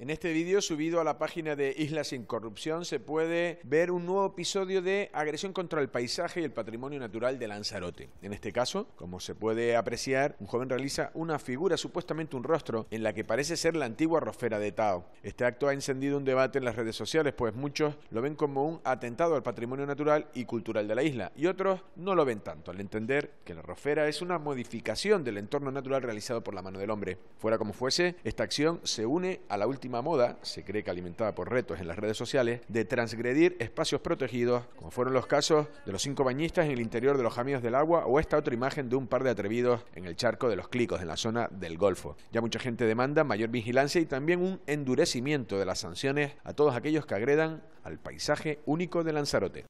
En este vídeo subido a la página de Islas Sin Corrupción se puede ver un nuevo episodio de agresión contra el paisaje y el patrimonio natural de Lanzarote. En este caso, como se puede apreciar, un joven realiza una figura, supuestamente un rostro, en la que parece ser la antigua rofera de Tao. Este acto ha encendido un debate en las redes sociales, pues muchos lo ven como un atentado al patrimonio natural y cultural de la isla, y otros no lo ven tanto, al entender que la rofera es una modificación del entorno natural realizado por la mano del hombre. Fuera como fuese, esta acción se une a la última moda, se cree que alimentada por retos en las redes sociales, de transgredir espacios protegidos, como fueron los casos de los cinco bañistas en el interior de los jamíos del agua o esta otra imagen de un par de atrevidos en el charco de los clicos, en la zona del Golfo. Ya mucha gente demanda mayor vigilancia y también un endurecimiento de las sanciones a todos aquellos que agredan al paisaje único de Lanzarote.